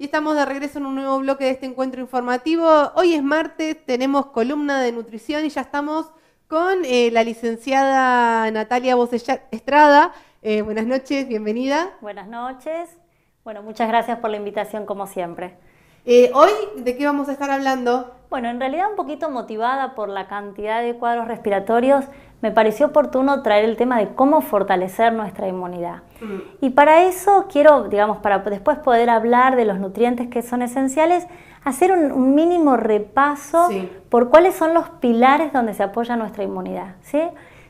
Y estamos de regreso en un nuevo bloque de este encuentro informativo. Hoy es martes, tenemos columna de nutrición y ya estamos con eh, la licenciada Natalia Bocella Estrada. Eh, buenas noches, bienvenida. Buenas noches. Bueno, muchas gracias por la invitación como siempre. Eh, hoy, ¿de qué vamos a estar hablando? Bueno, en realidad un poquito motivada por la cantidad de cuadros respiratorios me pareció oportuno traer el tema de cómo fortalecer nuestra inmunidad. Mm. Y para eso quiero, digamos, para después poder hablar de los nutrientes que son esenciales, hacer un, mínimo repaso por cuáles son los pilares donde se apoya nuestra inmunidad. ¿sí?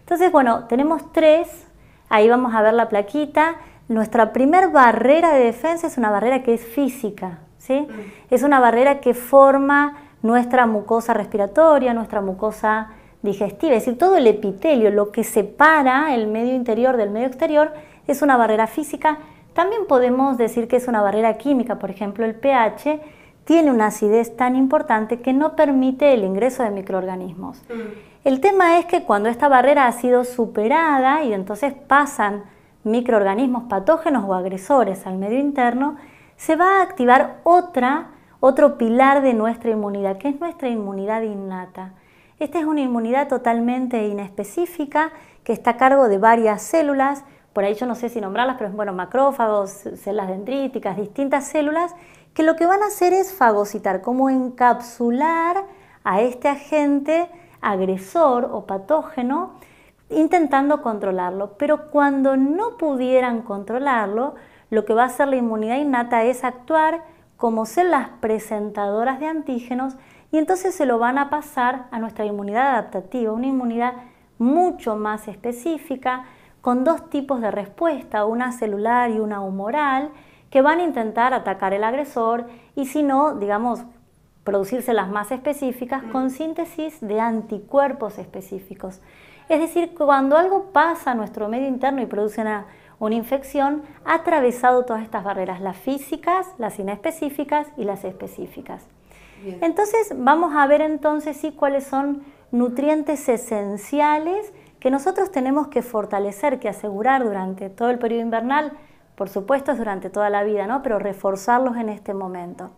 Entonces, bueno, tenemos tres, ahí vamos a ver la plaquita. Nuestra primer barrera de defensa es una barrera que es física, ¿sí? Mm. Es una barrera que forma nuestra mucosa respiratoria, nuestra mucosa digestiva, es decir, todo el epitelio, lo que separa el medio interior del medio exterior, es una barrera física. También podemos decir que es una barrera química, por ejemplo, el pH tiene una acidez tan importante que no permite el ingreso de microorganismos. Mm. El tema es que cuando esta barrera ha sido superada y entonces pasan microorganismos patógenos o agresores al medio interno, se va a activar otro pilar de nuestra inmunidad, que es nuestra inmunidad innata. Esta es una inmunidad totalmente inespecífica que está a cargo de varias células, por ahí yo no sé si nombrarlas, pero bueno, macrófagos, células dendríticas, distintas células, que lo que van a hacer es fagocitar, como encapsular a este agente agresor o patógeno, intentando controlarlo. Pero cuando no pudieran controlarlo, lo que va a hacer la inmunidad innata es actuar como células presentadoras de antígenos y entonces se lo van a pasar a nuestra inmunidad adaptativa, una inmunidad mucho más específica, con dos tipos de respuesta, una celular y una humoral, que van a intentar atacar el agresor y si no, digamos, producirse las más específicas con síntesis de anticuerpos específicos. Es decir, cuando algo pasa a nuestro medio interno y produce una, infección, ha atravesado todas estas barreras, las físicas, las inespecíficas y las específicas. Entonces vamos a ver entonces sí cuáles son nutrientes esenciales que nosotros tenemos que fortalecer, que asegurar durante todo el periodo invernal, por supuesto es durante toda la vida, ¿no? Pero reforzarlos en este momento.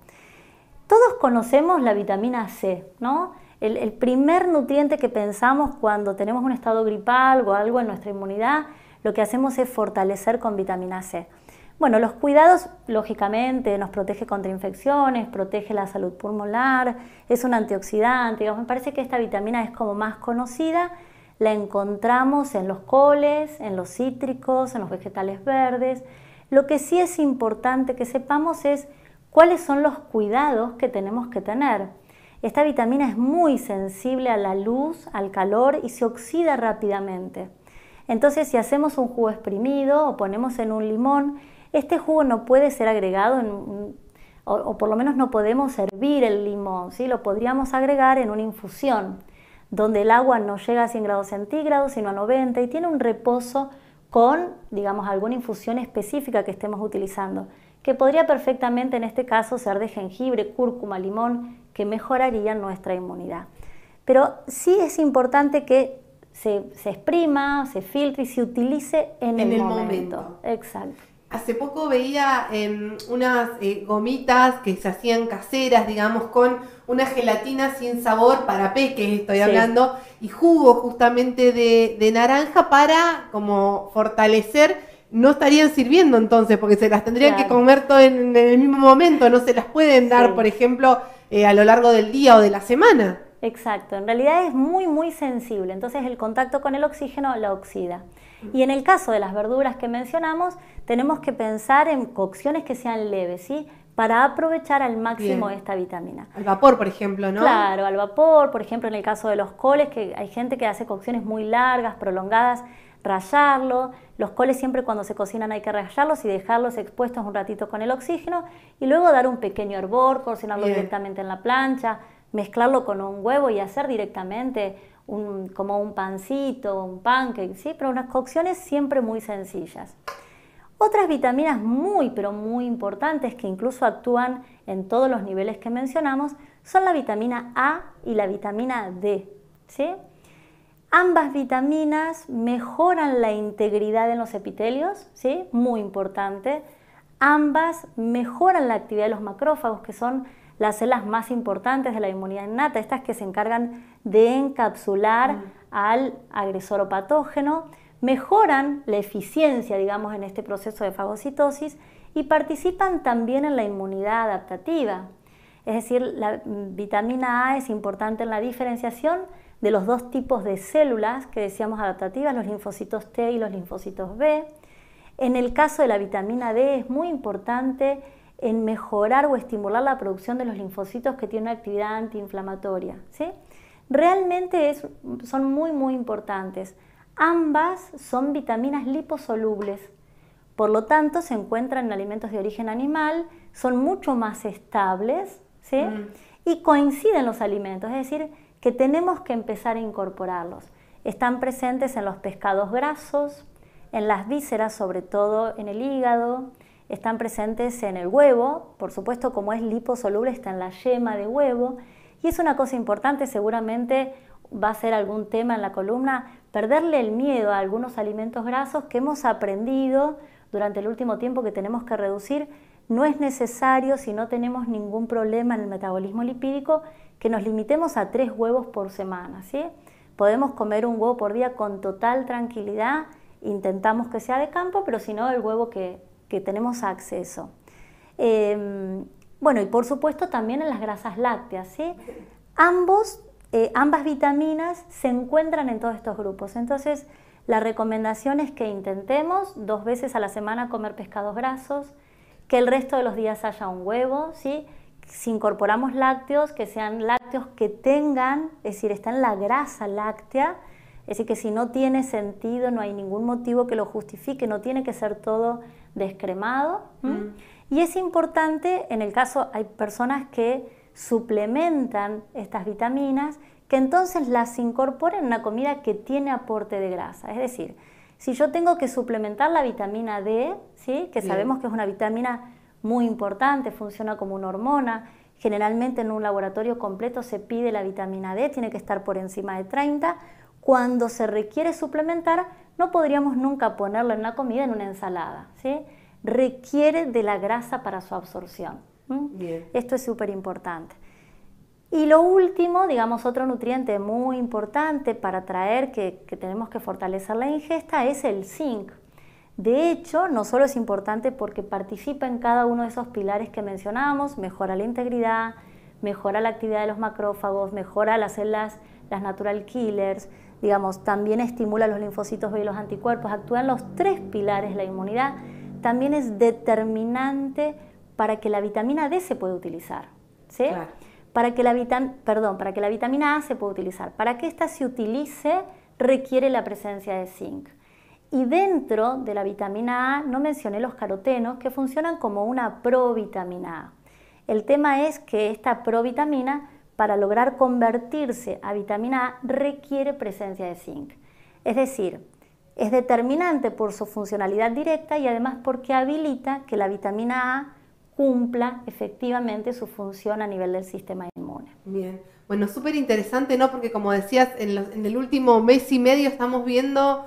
Todos conocemos la vitamina C, ¿no? El, el, primer nutriente que pensamos cuando tenemos un estado gripal o algo en nuestra inmunidad, lo que hacemos es fortalecer con vitamina C. Bueno, los cuidados, lógicamente, nos protege contra infecciones, protege la salud pulmonar, es un antioxidante. me parece que esta vitamina es como más conocida. La encontramos en los coles, en los cítricos, en los vegetales verdes. Lo que sí es importante que sepamos es cuáles son los cuidados que tenemos que tener. Esta vitamina es muy sensible a la luz, al calor y se oxida rápidamente. Entonces, si hacemos un jugo exprimido o ponemos en un limón, este jugo no puede ser agregado en, o, por lo menos no podemos hervir el limón, ¿sí? lo podríamos agregar en una infusión donde el agua no llega a 100 grados centígrados, sino a 90 y tiene un reposo con, digamos, alguna infusión específica que estemos utilizando, que podría perfectamente en este caso ser de jengibre, cúrcuma, limón, que mejoraría nuestra inmunidad. Pero sí es importante que se, se exprima, se filtre y se utilice en, el, momento. Exacto hace poco veía em, unas eh, gomitas que se hacían caseras, digamos, con una gelatina sin sabor para peques, estoy hablando, y jugo justamente de, naranja para como fortalecer. No estarían sirviendo entonces, porque se las tendrían que comer todo en, el mismo momento, no se las pueden dar, por ejemplo, eh, a lo largo del día o de la semana. Exacto, en realidad es muy muy sensible, entonces el contacto con el oxígeno la oxida. Mm. Y en el caso de las verduras que mencionamos, tenemos que pensar en cocciones que sean leves, ¿sí? para aprovechar al máximo esta vitamina. Al vapor, por ejemplo, ¿no? Claro, al vapor, por ejemplo, en el caso de los coles, que hay gente que hace cocciones muy largas, prolongadas, rayarlo. Los coles siempre cuando se cocinan hay que rayarlos y dejarlos expuestos un ratito con el oxígeno y luego dar un pequeño hervor, cocinarlo directamente en la plancha, mezclarlo con un huevo y hacer directamente un, como un pancito, un pancake, ¿sí? Pero unas cocciones siempre muy sencillas. Otras vitaminas muy pero muy importantes que incluso actúan en todos los niveles que mencionamos son la vitamina A y la vitamina D. Ambas vitaminas mejoran la integridad en los epitelios, ¿sí? muy importante. Ambas mejoran la actividad de los macrófagos, que son las células más importantes de la inmunidad innata, estas que se encargan de encapsular mm. al agresor o patógeno mejoran la eficiencia, digamos, en este proceso de fagocitosis y participan también en la inmunidad adaptativa. Es decir, la vitamina A es importante en la diferenciación de los dos tipos de células que decíamos adaptativas, los linfocitos T y los linfocitos B. En el caso de la vitamina D es muy importante en mejorar o estimular la producción de los linfocitos que tienen una actividad antiinflamatoria. Realmente son muy, muy importantes. Ambas son vitaminas liposolubles, por lo tanto se encuentran en alimentos de origen animal, son mucho más estables ¿sí? Mm. y coinciden los alimentos, es decir, que tenemos que empezar a incorporarlos. Están presentes en los pescados grasos, en las vísceras, sobre todo en el hígado, están presentes en el huevo, por supuesto como es liposoluble está en la yema de huevo, y es una cosa importante, seguramente va a ser algún tema en la columna, perderle el miedo a algunos alimentos grasos que hemos aprendido durante el último tiempo que tenemos que reducir, no es necesario si no tenemos ningún problema en el metabolismo lipídico que nos limitemos a tres huevos por semana. ¿sí? Podemos comer un huevo por día con total tranquilidad, intentamos que sea de campo, pero si no, el huevo que, tenemos acceso. Em, bueno, y por supuesto también en las grasas lácteas. ¿sí? Ambos eh, ambas vitaminas se encuentran en todos estos grupos. Entonces, la recomendación es que intentemos dos veces a la semana comer pescados grasos, que el resto de los días haya un huevo, ¿sí? si incorporamos lácteos, que sean lácteos que tengan, es decir, está en la grasa láctea, es decir, que si no tiene sentido, no hay ningún motivo que lo justifique, no tiene que ser todo descremado. Mm. Y es importante, en el caso hay personas que suplementan estas vitaminas que entonces las incorporen en una comida que tiene aporte de grasa. Es decir, si yo tengo que suplementar la vitamina D, ¿sí? que sabemos que es una vitamina muy importante, funciona como una hormona, generalmente en un laboratorio completo se pide la vitamina D, tiene que estar por encima de 30, cuando se requiere suplementar, no podríamos nunca ponerla en una comida, en una ensalada. Requiere de la grasa para su absorción. ¿Mm? Esto es súper importante. Y lo último, digamos, otro nutriente muy importante para traer que, tenemos que fortalecer la ingesta es el zinc. De hecho, no solo es importante porque participa en cada uno de esos pilares que mencionamos, mejora la integridad, mejora la actividad de los macrófagos, mejora las células, las natural killers, digamos, también estimula los linfocitos y los anticuerpos, actúan los tres pilares de la inmunidad, también es determinante para que la vitamina D se pueda utilizar. ¿sí? Para que la perdón, para que la vitamina A se pueda utilizar. Para que ésta se utilice requiere la presencia de zinc. Y dentro de la vitamina A no mencioné los carotenos que funcionan como una provitamina A. El tema es que esta provitamina para lograr convertirse a vitamina A requiere presencia de zinc. Es decir, es determinante por su funcionalidad directa y además porque habilita que la vitamina A cumpla efectivamente su función a nivel del sistema inmune. Bien, bueno, súper interesante, ¿no? Porque como decías, en, el último mes y medio estamos viendo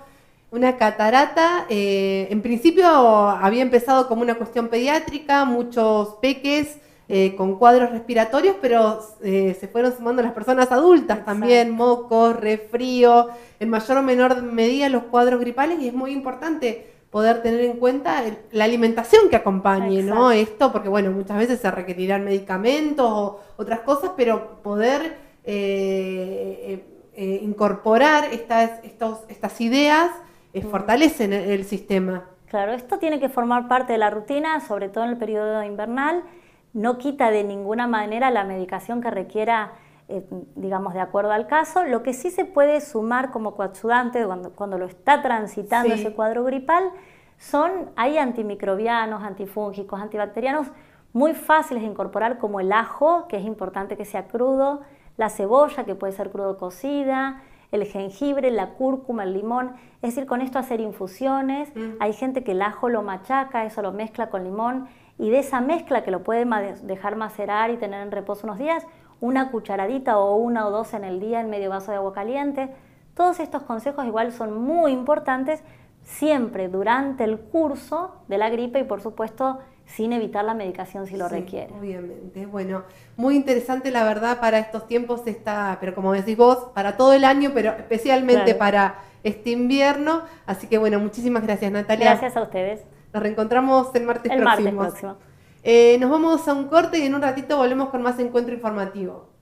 una catarata. Eh, en principio había empezado como una cuestión pediátrica, muchos peques eh, con cuadros respiratorios, pero eh, se fueron sumando las personas adultas también, mocos, refrío, en mayor o menor medida los cuadros gripales, y es muy importante poder tener en cuenta la alimentación que acompañe, ¿no? Esto, porque bueno, muchas veces se requerirán medicamentos o otras cosas, pero poder eh, eh, eh, incorporar estas, ideas fortalece fortalecen el sistema. Claro, esto tiene que formar parte de la rutina, sobre todo en el periodo invernal. No quita de ninguna manera la medicación que requiera eh, digamos, de acuerdo al caso. Lo que sí se puede sumar como coadyuvante cuando, lo está transitando ese cuadro gripal son, hay antimicrobianos, antifúngicos, antibacterianos muy fáciles de incorporar como el ajo, que es importante que sea crudo, la cebolla, que puede ser crudo cocida, el jengibre, la cúrcuma, el limón. Es decir, con esto hacer infusiones. Hay gente que el ajo lo machaca, eso lo mezcla con limón y de esa mezcla que lo puede dejar macerar y tener en reposo unos días, una cucharadita o una o dos en el día en medio vaso de agua caliente. Todos estos consejos igual son muy importantes siempre durante el curso de la gripe y por supuesto sin evitar la medicación si lo requiere. Obviamente, bueno, muy interesante la verdad para estos tiempos está, pero como decís vos, para todo el año, pero especialmente para este invierno. Así que bueno, muchísimas gracias Natalia. Gracias a ustedes. Nos reencontramos el martes Martes próximo. Eh, nos vamos a un corte y en un ratito volvemos con más encuentro informativo.